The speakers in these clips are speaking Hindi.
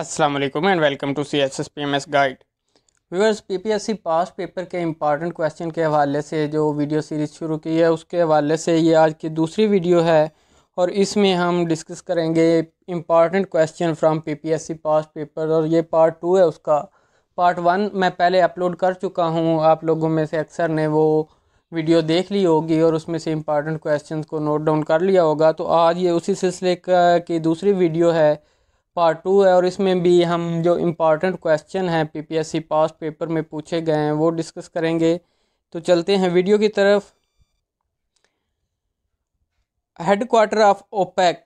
Aslam and welcome to C S S P M S guide viewers P P S C past paper के इम्पॉर्टेंट क्वेश्चन के हवाले से जो वीडियो सीरीज़ शुरू की है उसके हवाले से ये आज की दूसरी वीडियो है और इसमें हम डिस्कस करेंगे important question from P P S C past paper और ये पार्ट टू है उसका पार्ट वन मैं पहले अपलोड कर चुका हूँ आप लोगों में से अक्सर ने वो वीडियो देख ली होगी और उसमें से इम्पॉर्टेंट क्वेश्चन को नोट डाउन कर लिया होगा तो आज ये उसी सिलसिले की दूसरी वीडियो है पार्ट टू है और इसमें भी हम जो इम्पॉर्टेंट क्वेश्चन हैं पीपीएससी पास पेपर में पूछे गए हैं वो डिस्कस करेंगे तो चलते हैं वीडियो की तरफ head quarter of OPEC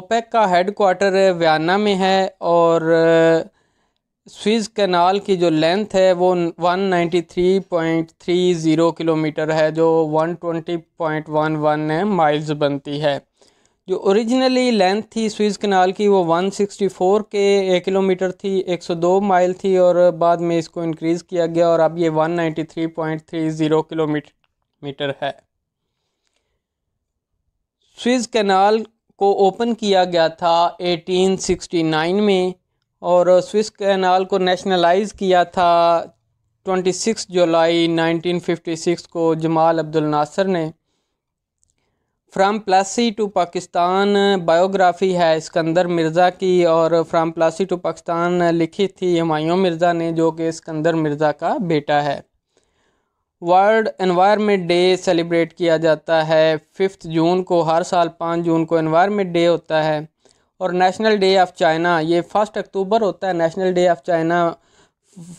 OPEC का हेड क्वार्टर व्याना में है और स्विज कैनाल की जो लेंथ है वो 193.30 किलोमीटर है जो 120.11 माइल्स बनती है जो ओरिजिनली लेंथ थी स्विज़ कनाल की वो 164 के किलोमीटर थी 102 माइल थी और बाद में इसको इंक्रीज़ किया गया और अब ये 193.30 किलोमीटर मीटर है स्विज़ कैनाल को ओपन किया गया था 1869 में और स्विस कैनाल को नेशनलाइज किया था 26 जुलाई 1956 को जमाल अब्दुल नासर ने from Plassey to Pakistan biography है सिकंदर मिर्ज़ा की और फ्राम प्लासी टू पाकिस्तान लिखी थी हमायूँ मिर्ज़ा ने जो कि सिकंदर मिर्ज़ा का बेटा है वर्ल्ड एनवायरनमेंट डे सेलिब्रेट किया जाता है फिफ्थ जून को हर साल पाँच जून को एनवायरनमेंट डे होता है और नेशनल डे ऑफ़ चाइना ये फर्स्ट अक्टूबर होता है national day of China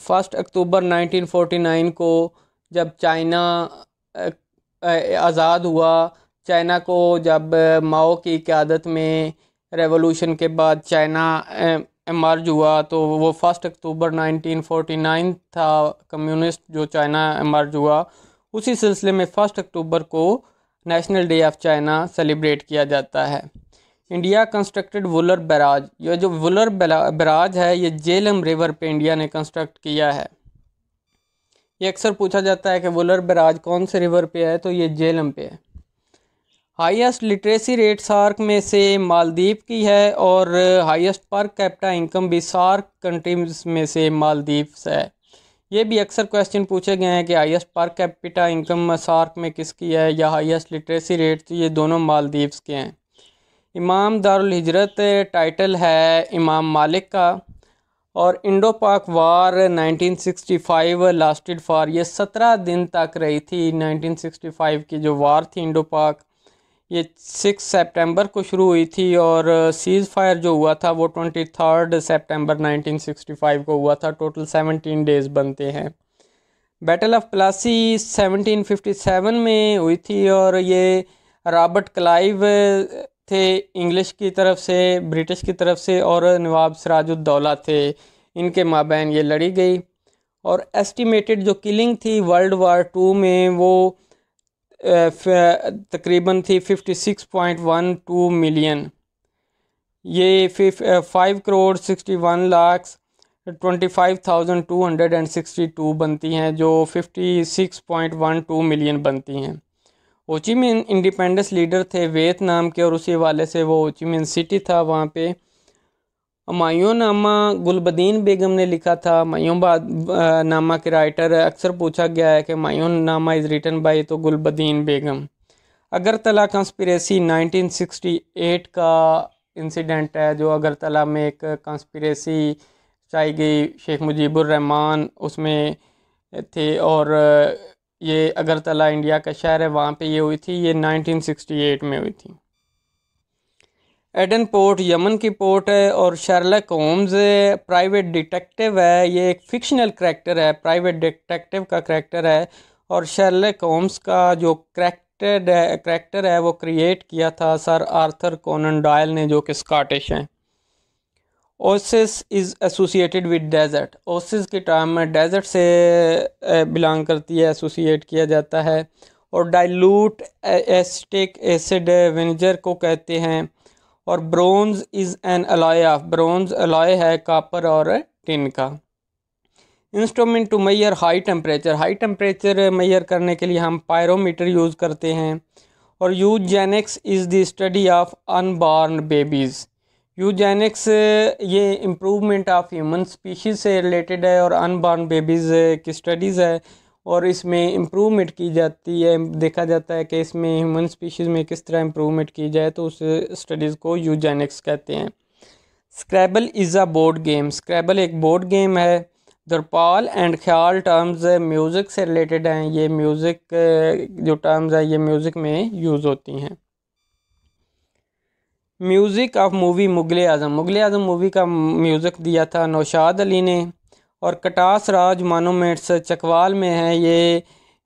first October 1949 को जब चाइना आज़ाद हुआ चाइना को जब माओ की क्यादत में रेवोल्यूशन के बाद चाइना एमर्ज हुआ तो वो फर्स्ट अक्टूबर 1949 था कम्युनिस्ट जो चाइना एमर्ज हुआ उसी सिलसिले में फ़र्स्ट अक्टूबर को national day of China celebrate किया जाता है इंडिया कंस्ट्रक्टेड वुलर बैराज यह जो वुलर बैराज है ये जेलम रिवर पे इंडिया ने कंस्ट्रक्ट किया है ये अक्सर पूछा जाता है कि वुलर बैराज कौन से रिवर पे है तो ये जेलम पे है हाईएस्ट लिटरेसी रेट सार्क में से मालदीप की है और हाईएस्ट पर कैपिटा इनकम भी सार्क कंट्रीज में से मालदीप है ये भी अक्सर क्वेश्चन पूछे गए हैं कि highest per capita income SAARC में किसकी है या हाईएस्ट लिटरेसी रेट तो ये दोनों मालदीव्स के हैं इमाम दारुल हिजरत टाइटल है इमाम मालिक का और इंडो पाक वार 1965 लास्टेड फॉर ये सत्रह दिन तक रही थी 1965 की जो वार थी इंडो पाक ये सिक्स सितंबर को शुरू हुई थी और सीज़ फायर जो हुआ था वो twenty third September nineteen sixty five को हुआ था टोटल सेवनटीन डेज़ बनते हैं battle of Plassey seventeen fifty seven में हुई थी और ये रॉबर्ट क्लाइव थे इंग्लिश की तरफ से ब्रिटिश की तरफ से और नवाब सराजुद्दौला थे इनके माबेन ये लड़ी गई और एस्टिमेटेड जो किलिंग थी वर्ल्ड वार टू में वो तकरीबन थी fifty six point one two million ये five crore sixty one lakh twenty five thousand two hundred and sixty two बनती हैं जो fifty six point one two million बनती हैं ओची इंडिपेंडेंस लीडर थे वेतनाम के और उसी हवाले से वो ओची सिटी था वहाँ पे हमायूं नामा गुलबदीन बेगम ने लिखा था बाद नामा के राइटर अक्सर पूछा गया है कि हमायूं नामा इज़ रिटन बाय तो गुलबदीन बेगम अगरतला सिक्सटी 1968 का इंसिडेंट है जो अगरतला में एक कॉन्स्परेसी चाई गई शेख रहमान उसमें थे और ये अगरतला इंडिया का शहर है वहाँ पे ये हुई थी ये 1968 में हुई थी एडन पोर्ट यमन की पोर्ट है और शर्लक होम्स प्राइवेट डिटेक्टिव है ये एक फिक्शनल करैक्टर है प्राइवेट डिटेक्टिव का करैक्टर है और शर्लक होम्स का जो करैक्टर करैक्टर है वो क्रिएट किया था सर आर्थर कोनन डायल ने जो कि स्कॉटिश हैं oasis is associated with desert oasis के टाइम में डेजर्ट से बिलोंग eh, करती है एसोसिएट किया जाता है और डाइल्यूट एस्टिक एसिड विनेगर को कहते हैं और bronze is an alloy of bronze alloy है कापर और टिन का instrument to measure high temperature high temperature measure करने के लिए हम पायरोमीटर यूज़ करते हैं और eugenics is the study of unborn babies eugenics ये इम्प्रूवमेंट ऑफ ह्यूमन स्पीशीज़ से रिलेटेड है और अनबॉर्न बेबीज़ की स्टडीज़ है और इसमें इम्प्रूवमेंट की जाती है देखा जाता है कि इसमें ह्यूमन स्पीशीज़ में किस तरह इम्प्रूवमेंट की जाए तो उस स्टडीज़ को यूजेनिक्स कहते हैं scrabble is a board game scrabble एक बोर्ड गेम है दरपाल एंड ख्याल टर्म्स म्यूज़िक से रिलेटेड हैं ये म्यूज़िक जो टर्म्स है ये म्यूज़िक में यूज़ होती हैं music of movie Mughal Azam Mughal Azam movie का म्यूज़िक दिया था नौशाद अली ने और कटास राज मानोमेट्स चकवाल में है ये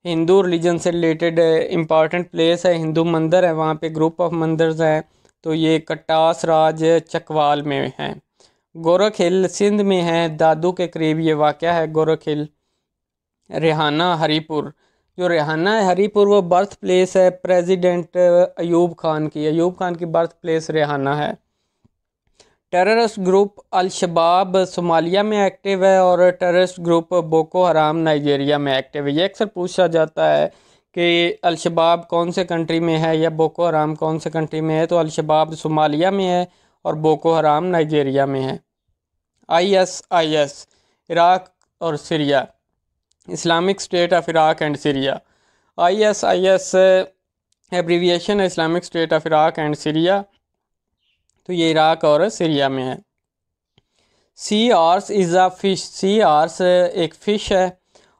हिंदू रिलीजन से रिलेटेड इम्पॉर्टेंट प्लेस है हिंदू मंदिर है वहाँ पे ग्रुप ऑफ मंदिर्स हैं तो ये कटास राज चकवाल में है गोरख हिल सिंध में है दादू के करीब ये वाक़ है गोरख हिल रिहाना हरीपुर जो रिहाना है हरीपुर वो बर्थ प्लेस है प्रेसिडेंट अयूब खान की अयूब खान की बर्थ प्लेस रिहाना है टेररिस्ट ग्रुप अलशबाब सोमालिया में एक्टिव है और terrorist group Boko Haram Nigeria में एक्टिव है ये अक्सर पूछा जाता है कि अलशबाब कौन से कंट्री में है या बोको हराम कौन से कंट्री में है तो अलशबाब सोमालिया में है और बोको हराम नाइजीरिया में है I S I S Iraq और Syria Islamic State of Iraq and Syria I S I S abbreviation है Islamic State of Iraq and Syria तो ये इराक और सीरिया में है sea horse is a fish sea horse एक फ़िश है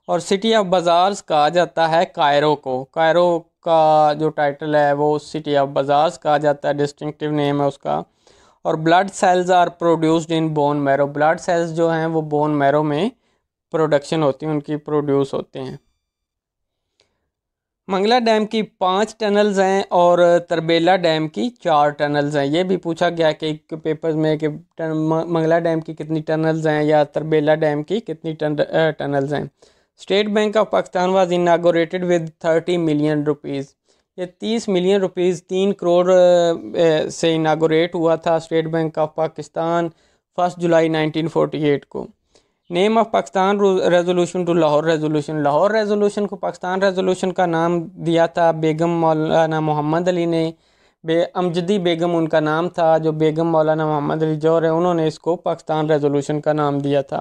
और सिटी ऑफ बाज़ार्स कहा जाता है कायरो को कायरो का जो टाइटल है वो सिटी ऑफ बाज़ार्स कहा जाता है डिस्टिंक्टिव नेम है उसका और blood cells are produced in bone marrow blood cells जो हैं वो बोन मैरो में प्रोडक्शन होती हैं उनकी प्रोड्यूस होते हैं मंगला डैम की पाँच टनल्स हैं और तरबेला डैम की चार टनल्स हैं ये भी पूछा गया कि पेपर में कि मंगला डैम की कितनी टनल्स हैं या तरबेला डैम की कितनी टन, टनल्स हैं State Bank of Pakistan was inaugurated with thirty million rupees ये तीस मिलियन रुपीज़ तीन करोड़ से इनागोरेट हुआ था State Bank of Pakistan first July nineteen eight को name of Pakistan resolution to Lahore resolution Lahore resolution को पाकिस्तान रेजोल्यूशन का नाम दिया था बेगम मौलाना मोहम्मद अली ने बे अमजदी बेगम उनका नाम था जो बेगम मौलाना मोहम्मद अली जौहर है उन्होंने इसको पाकिस्तान रेजोल्यूशन का नाम दिया था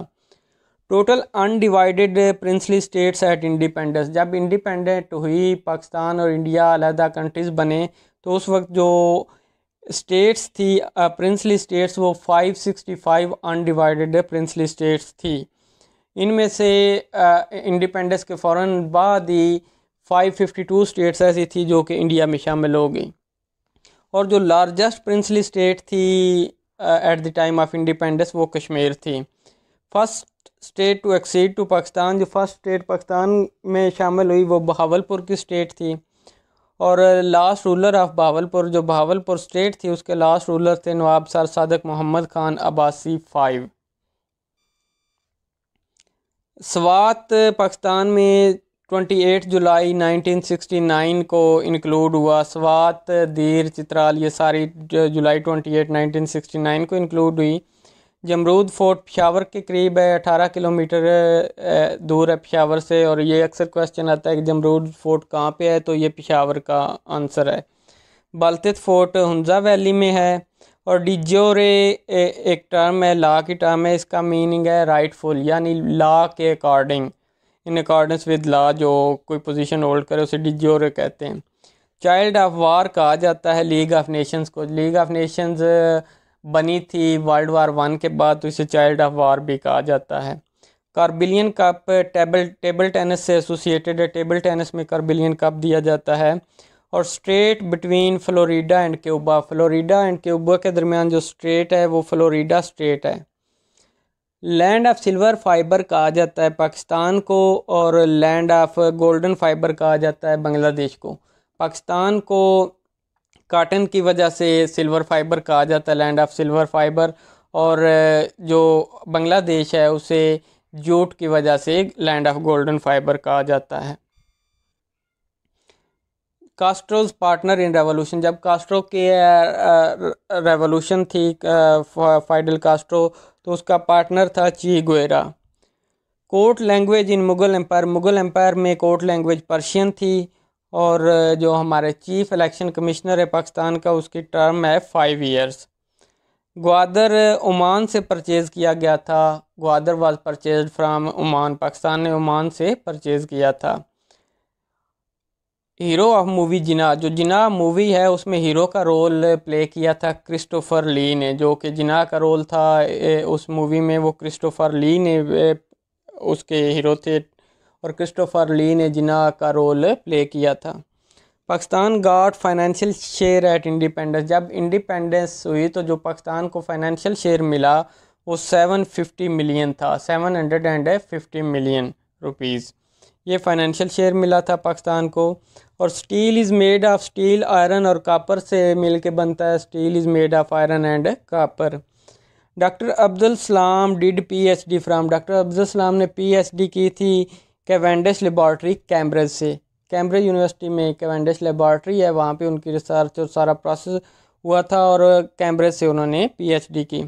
total undivided princely states at independence जब इंडिपेंडेंट हुई पाकिस्तान और इंडिया अलहदा कंट्रीज़ बने तो उस वक्त जो स्टेट्स थी प्रिंसली स्टेट्स वो 565 अनडिवाइडेड प्रिंसली स्टेट्स थी इनमें से इंडिपेंडेंस uh, के फ़ौर बाद ही 552 स्टेट्स ऐसी थी जो कि इंडिया में शामिल हो गई और जो लार्जेस्ट प्रिंसली स्टेट थी at the time of independence वो कश्मीर थी first state to accede to Pakistan जो फर्स्ट स्टेट पाकिस्तान में शामिल हुई वो बहावलपुर की स्टेट थी और लास्ट रूलर ऑफ बहावलपुर जो भावलपुर स्टेट थी उसके लास्ट रूलर थे नवाब सर सदक मोहम्मद खान अब्बासी फाइव स्वात पाकिस्तान में 28 जुलाई 1969 को इंक्लूड हुआ स्वात दीर चित्राल ये सारी जुलाई 28 1969 को इंक्लूड हुई जमरूद फोर्ट पिशावर के करीब है अठारह किलोमीटर दूर है पिशावर से और ये अक्सर क्वेश्चन आता है कि जमरूद फोर्ट कहाँ पे है तो ये पिशावर का आंसर है बालतित फोर्ट हंजा वैली में है और डिजोरे एक टर्म है ला की टर्म है इसका मीनिंग है राइट फुल यानी ला के according in accordance with law जो कोई पोजिशन होल्ड करे उसे डिजोरे कहते हैं चाइल्ड ऑफ वार कहा जाता है लीग ऑफ नेशंस को लीग ऑफ नेशंस बनी थी वर्ल्ड वार वन के बाद तो इसे चाइल्ड ऑफ वार भी कहा जाता है Corbillon cup table table tennis से एसोसिएटेड है टेबल टेनिस में कार्बिलियन कप दिया जाता है और strait between Florida and Cuba Florida and Cuba के दरमियान जो स्ट्रेट है वो फ्लोरिडा स्ट्रेट है लैंड ऑफ सिल्वर फाइबर कहा जाता है पाकिस्तान को और लैंड ऑफ गोल्डन फाइबर कहा जाता है बांग्लादेश को पाकिस्तान को काटन की वजह से सिल्वर फाइबर कहा जाता है लैंड ऑफ सिल्वर फाइबर और जो बांग्लादेश है उसे जूट की वजह से लैंड ऑफ गोल्डन फाइबर कहा जाता है कास्ट्रोज पार्टनर इन रेवोल्यूशन जब कास्ट्रो के रेवोल्यूशन थी फाइडल कास्ट्रो तो उसका पार्टनर था Che Guevara court language in Mughal empire Mughal empire में कोर्ट लैंग्वेज पर्शियन थी और जो हमारे चीफ़ इलेक्शन कमिश्नर है पाकिस्तान का उसकी टर्म है फ़ाइव ईयर्स ग्वादर ओमान से परचेज़ किया गया था Gwadar was purchase from Oman Pakistan ने ओमान से परचेज़ किया था हीरो ऑफ मूवी जिना जो जिना मूवी है उसमें हीरो का रोल प्ले किया था क्रिस्टोफ़र ली ने जो कि जिना का रोल था उस मूवी में वो क्रिस्टोफ़र ली ने उसके हीरो थे और क्रिस्टोफर ली ने जिना का रोल प्ले किया था Pakistan got financial share at independence जब इंडिपेंडेंस हुई तो जो पाकिस्तान को फाइनेंशियल शेयर मिला वो 750 मिलियन था 750 मिलियन रुपीस ये फाइनेंशियल शेयर मिला था पाकिस्तान को और steel is made of steel iron और कापर से मिल के बनता है steel is made of iron and copper doctor Abdul Salam did PhD from doctor Abdul Salam ने पीएचडी की थी कैवेंडिस लेबॉर्ट्री कैम्ब्रिज से कैम्ब्रिज यूनिवर्सिटी में कैवेंडिस लेबॉर्ट्री है वहाँ पे उनकी रिसर्च और सारा प्रोसेस हुआ था और कैम्ब्रिज से उन्होंने पीएचडी की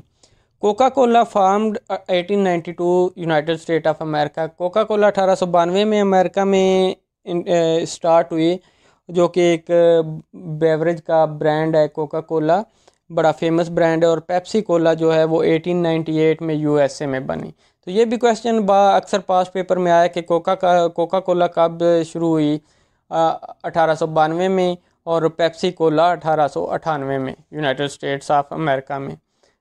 Coca Cola formed 1892 United State of America Coca Cola अठारह में अमेरिका में स्टार्ट हुई जो कि एक बेवरेज का ब्रांड है कोका कोला बड़ा फेमस ब्रांड है और पेप्सी कोला जो है वो 1898 में यूएसए में बनी तो ये भी क्वेश्चन अक्सर पास पेपर में आया कि कोका का कोका कोला कब शुरू हुई अठारह में और पेप्सी कोला अठारह में यूनाइटेड स्टेट्स ऑफ अमेरिका में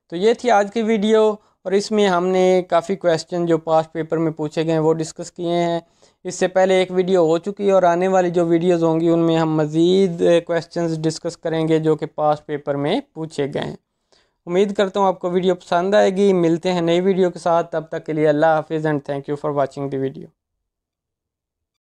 तो ये थी आज की वीडियो और इसमें हमने काफ़ी क्वेश्चन जो पास्ट पेपर में पूछे गए हैं वो डिस्कस किए हैं इससे पहले एक वीडियो हो चुकी है और आने वाली जो वीडियोज़ होंगी उनमें हम मज़ीद क्वेश्चंस डिस्कस करेंगे जो कि पास्ट पेपर में पूछे गए हैं उम्मीद करता हूँ आपको वीडियो पसंद आएगी मिलते हैं नई वीडियो के साथ तब तक के लिए अल्लाह हाफिज़ and thank you for watching the video